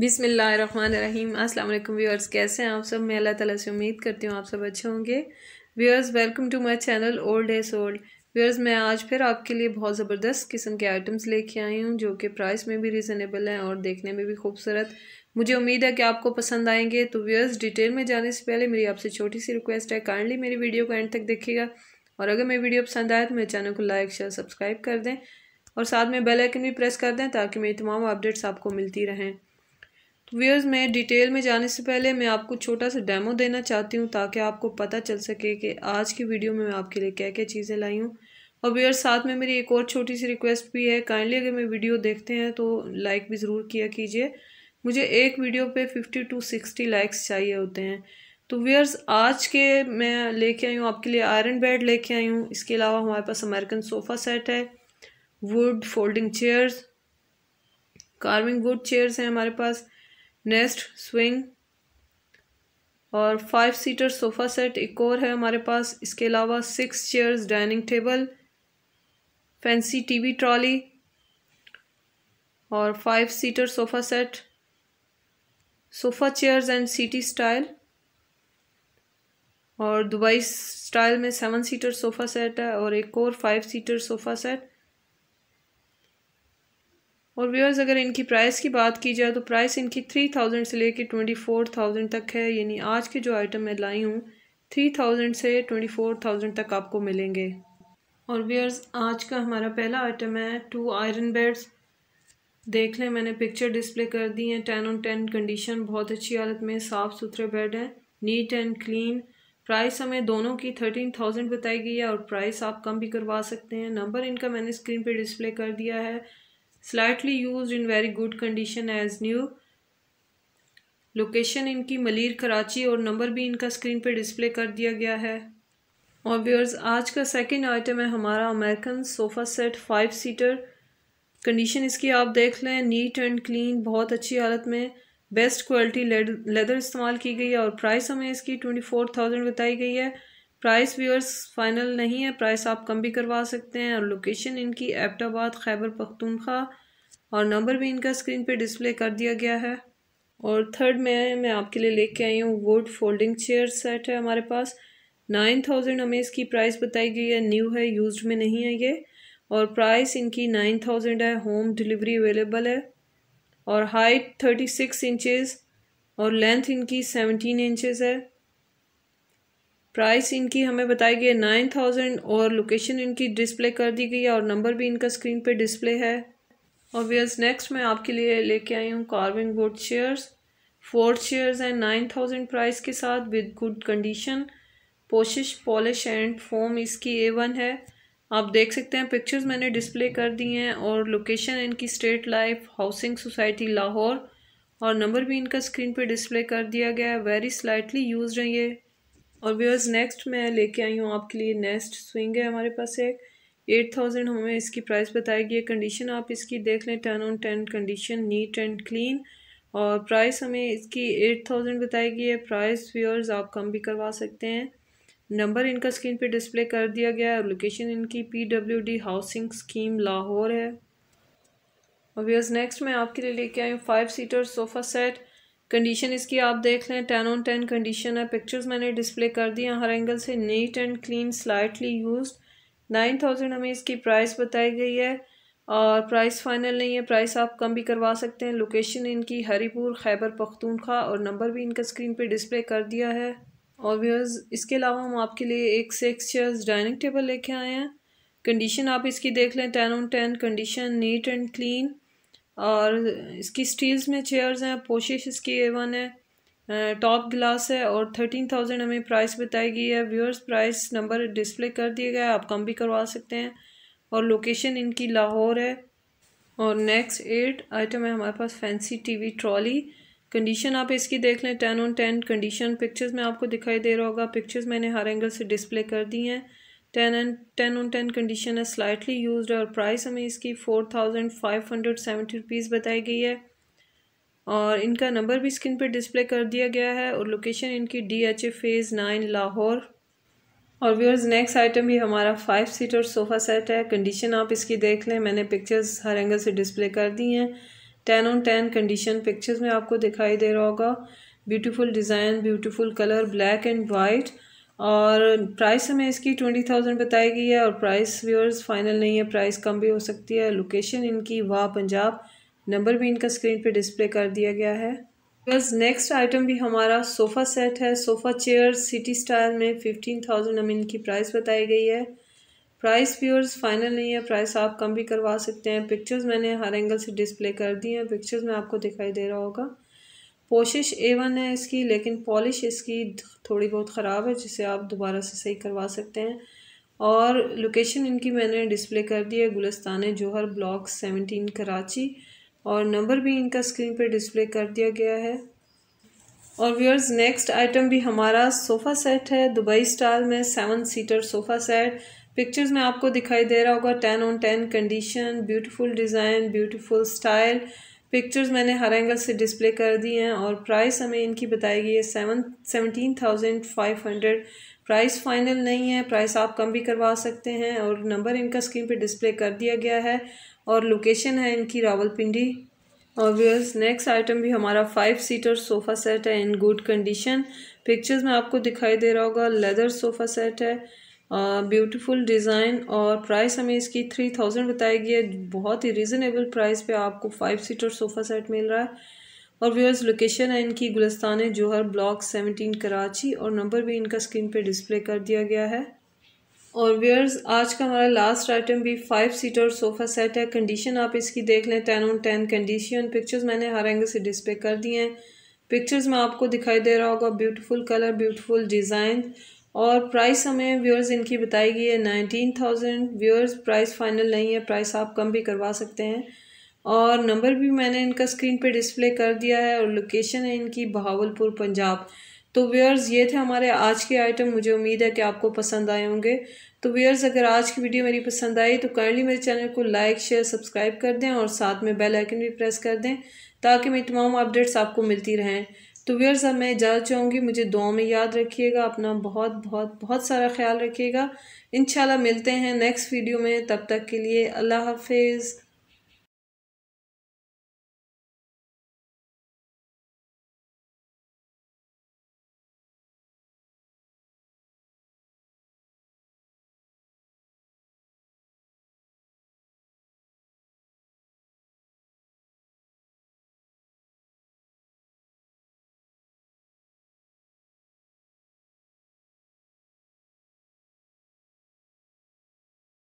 बिसमीम् अल्लाम व्यूअर्स कैसे हैं आप सब मैं अल्लाह ताला से उम्मीद करती हूँ आप सब अच्छे होंगे viewers welcome to my channel old age old viewers मैं आज फिर आपके लिए बहुत ज़बरदस्त किस्म के आइटम्स लेके आई हूँ जो कि प्राइस में भी रिजनेबल हैं और देखने में भी खूबसूरत मुझे उम्मीद है कि आपको पसंद आएंगे तो व्यूअर्स डिटेल में जाने से पहले मेरी आपसे छोटी सी रिक्वेस्ट है काइंडली मेरी वीडियो को एंड तक देखिएगा और अगर मेरी वीडियो पसंद आए तो मेरे चैनल को लाइक शेयर सब्सक्राइब कर दें और साथ में बेल आइकन भी प्रेस कर दें ताकि मेरी तमाम अपडेट्स आपको मिलती रहें व्यूअर्स में डिटेल में जाने से पहले मैं आपको छोटा सा डेमो देना चाहती हूँ ताकि आपको पता चल सके कि आज की वीडियो में मैं आपके लिए क्या क्या चीज़ें लाई हूँ और वीयर्स साथ में मेरी एक और छोटी सी रिक्वेस्ट भी है काइंडली अगर मैं वीडियो देखते हैं तो लाइक भी ज़रूर किया कीजिए मुझे एक वीडियो पर फिफ्टी टू सिक्सटी लाइक्स चाहिए होते हैं तो वीयर्स आज के मैं लेके आई हूँ आपके लिए आयरन बेड लेके आई हूँ इसके अलावा हमारे पास अमेरिकन सोफ़ा सेट है wood folding chairs carving wood chairs हैं हमारे पास नेस्ट स्विंग और फाइव सीटर सोफ़ा सेट एक और है हमारे पास इसके अलावा six chairs dining table fancy TV trolley और five seater sofa set sofa chairs and city style और दुबई स्टाइल में सेवन सीटर सोफ़ा सेट है और एक और फाइव सीटर सोफ़ा सेट और व्यूअर्स अगर इनकी प्राइस की बात की जाए तो प्राइस इनकी थ्री थाउजेंड से लेके ट्वेंटी फोर थाउजेंड तक है यानी आज के जो आइटम मैं लाई हूँ थ्री थाउजेंड से ट्वेंटी फोर थाउजेंड तक आपको मिलेंगे और व्यूअर्स आज का हमारा पहला आइटम है टू आयरन बेड्स देख लें मैंने पिक्चर डिस्प्ले कर दी है टेन ऑन टेन कंडीशन बहुत अच्छी हालत में साफ़ सुथरे बेड हैं नीट एंड क्लीन प्राइस हमें दोनों की थर्टीन थाउजेंड बताई गई है और प्राइस आप कम भी करवा सकते हैं नंबर इनका मैंने स्क्रीन पे डिस्प्ले कर दिया है slightly use in very good condition as new location इनकी मलिर कराची और नंबर भी इनका स्क्रीन पे डिस्प्ले कर दिया गया है और व्यूअर्स आज का सेकंड आइटम है हमारा American sofa set five seater condition इसकी आप देख लें नीट एंड क्लीन बहुत अच्छी हालत में बेस्ट क्वालिटी लेदर इस्तेमाल की गई है और प्राइस हमें इसकी ट्वेंटी फोर थाउजेंड बताई गई है प्राइस व्यूअर्स फाइनल नहीं है प्राइस आप कम भी करवा सकते हैं और लोकेशन इनकी एबटाबाद खैबर पख्तूनखा और नंबर भी इनका स्क्रीन पे डिस्प्ले कर दिया गया है और थर्ड में मैं आपके लिए लेके आई हूँ वुड फोल्डिंग चेयर सेट है हमारे पास नाइन थाउजेंड हमें इसकी प्राइस बताई गई है न्यू है यूज में नहीं है ये और प्राइस इनकी नाइन थाउजेंड है होम डिलीवरी अवेलेबल है और हाइट थर्टी सिक्स इंचज़ और लेंथ इनकी सेवनटीन इंचज़ है प्राइस इनकी हमें बताई गई है नाइन थाउजेंड और लोकेशन इनकी डिस्प्ले कर दी गई है और नंबर भी इनका स्क्रीन पे डिस्प्ले है और वियर्स नेक्स्ट मैं आपके लिए लेके आई हूँ carving board chairs four chairs हैं नाइन थाउजेंड प्राइस के साथ विद गुड कंडीशन पोशिश पॉलिश एंड फोम इसकी ए वन है आप देख सकते हैं पिक्चर्स मैंने डिस्प्ले कर दी हैं और लोकेशन इनकी State Life housing society Lahore और नंबर भी इनका स्क्रीन पे डिस्प्ले कर दिया गया है वेरी स्लाइटली यूज हैं ये और व्यूअर्स नेक्स्ट मैं लेके आई हूँ आपके लिए नेस्ट स्विंग है हमारे पास एक एट थाउजेंड हमें इसकी प्राइस बताई गई है कंडीशन आप इसकी देख लें ten on ten condition neat and clean और प्राइस हमें इसकी एट थाउजेंड बताई गई है प्राइस व्यूअर्स आप कम भी करवा सकते हैं नंबर इनका स्क्रीन पे डिस्प्ले कर दिया गया है लोकेशन इनकी डी हाउसिंग स्कीम लाहौर है और व्यूअर्स नेक्स्ट मैं आपके लिए लेके आई हूँ five seater sofa set condition इसकी आप देख लें टेन ऑन टेन कंडीशन है पिक्चर्स मैंने डिस्प्ले कर दी हैं हर एंगल से neat and clean slightly use nine thousand हमें इसकी प्राइस बताई गई है और प्राइस फाइनल नहीं है प्राइस आप कम भी करवा सकते हैं लोकेशन इनकी हरीपुर खैबर पख्तूनखा और नंबर भी इनका स्क्रीन पे डिस्प्ले कर दिया है और व्यूअर्स इसके अलावा हम आपके लिए एक से एक चेयर्स डाइनिंग टेबल लेके आए हैं कंडीशन आप इसकी देख लें ten on ten condition neat and clean और इसकी स्टील्स में चेयर्स हैं पोशिश इसकी ए वन है टॉप ग्लास है और थर्टीन थाउजेंड हमें प्राइस बताई गई है व्यूअर्स प्राइस नंबर डिस्प्ले कर दिए गए आप कम भी करवा सकते हैं और लोकेशन इनकी लाहौर है और नेक्स्ट एट आइटम है हमारे पास फैंसी टीवी ट्रॉली कंडीशन आप इसकी देख लें ten on ten condition pictures में आपको दिखाई दे रहा होगा पिक्चर्स मैंने हर एंगल से डिस्प्ले कर दी हैं ten and ten on ten condition है स्लाइटली यूज और प्राइस हमें इसकी four thousand five hundred seventy rupees बताई गई है और इनका नंबर भी स्क्रीन पर डिस्प्ले कर दिया गया है और लोकेशन इनकी D H A phase nine Lahore और व्यूअर्स नेक्स्ट आइटम भी हमारा फाइव सीटर सोफ़ा सेट है कंडीशन आप इसकी देख लें मैंने पिक्चर्स हर एंगल से डिस्प्ले कर दी हैं ten on ten condition pictures में आपको दिखाई दे रहा होगा beautiful design beautiful colour black and white और प्राइस हमें इसकी ट्वेंटी थाउजेंड बताई गई है और प्राइस व्यूअर्स फाइनल नहीं है प्राइस कम भी हो सकती है लोकेशन इनकी वाह पंजाब नंबर भी इनका स्क्रीन पे डिस्प्ले कर दिया गया है बस नेक्स्ट आइटम भी हमारा सोफ़ा सेट है सोफ़ा चेयर सिटी स्टाइल में फिफ्टीन थाउजेंड हमें इनकी प्राइस बताई गई है प्राइस व्यूअर्स फाइनल नहीं है प्राइस आप कम भी करवा सकते हैं पिक्चर्स मैंने हर एंगल से डिस्प्ले कर दी हैं पिक्चर्स में आपको दिखाई दे रहा होगा कोशिश ए वन है इसकी लेकिन पॉलिश इसकी थोड़ी बहुत ख़राब है जिसे आप दोबारा से सही करवा सकते हैं और लोकेशन इनकी मैंने डिस्प्ले कर दी है गुलस्तान जोहर ब्लॉक सेवनटीन कराची और नंबर भी इनका स्क्रीन पर डिस्प्ले कर दिया गया है और व्यूअर्स नेक्स्ट आइटम भी हमारा सोफ़ा सेट है दुबई स्टाइल में seven seater sofa set pictures में आपको दिखाई दे रहा होगा ten on ten condition beautiful design beautiful style pictures मैंने हर एंगल से डिस्प्ले कर दी हैं और प्राइस हमें इनकी बताई गई है seven seventeen thousand five hundred price final नहीं है प्राइस आप कम भी करवा सकते हैं और नंबर इनका स्क्रीन पे डिस्प्ले कर दिया गया है और लोकेशन है इनकी रावलपिंडी और व्यूअर्स नेक्स्ट आइटम भी हमारा फाइव सीटर सोफ़ा सेट है इन गुड कंडीशन पिक्चर्स में आपको दिखाई दे रहा होगा लेदर सोफ़ा सेट है ब्यूटीफुल डिज़ाइन और प्राइस हमें इसकी थ्री थाउजेंड बताई गई है बहुत ही रिजनेबल प्राइस पे आपको फाइव सीटर सोफ़ा सेट मिल रहा है और व्यूअर्स लोकेशन है इनकी गुलस्तान जोहर ब्लॉक सेवनटीन कराची और नंबर भी इनका स्क्रीन पे डिस्प्ले कर दिया गया है और व्यूअर्स आज का हमारा लास्ट आइटम भी फाइव सीटर सोफ़ा सेट है कंडीशन आप इसकी देख लें ten on ten condition pictures मैंने हर एंगल से डिस्प्ले कर दिए हैं पिक्चर्स में आपको दिखाई दे रहा होगा ब्यूटीफुल कलर ब्यूटीफुल डिज़ाइन और प्राइस हमें व्यूअर्स इनकी बताई गई है nineteen thousand viewers price final नहीं है प्राइस आप कम भी करवा सकते हैं और नंबर भी मैंने इनका स्क्रीन पे डिस्प्ले कर दिया है और लोकेशन है इनकी बहावलपुर पंजाब तो व्यूअर्स ये थे हमारे आज के आइटम मुझे उम्मीद है कि आपको पसंद आए होंगे तो व्यूअर्स अगर आज की वीडियो मेरी पसंद आई तो काइंडली मेरे चैनल को लाइक शेयर सब्सक्राइब कर दें और साथ में बेल आइकन भी प्रेस कर दें ताकि मेरी तमाम अपडेट्स आपको मिलती रहें तो व्यर्स अब मैं इजाज़त चाहूँगी मुझे दो में याद रखिएगा अपना बहुत बहुत बहुत सारा ख्याल रखिएगा इन मिलते हैं नेक्स्ट वीडियो में तब तक के लिए अल्लाह हाफिज़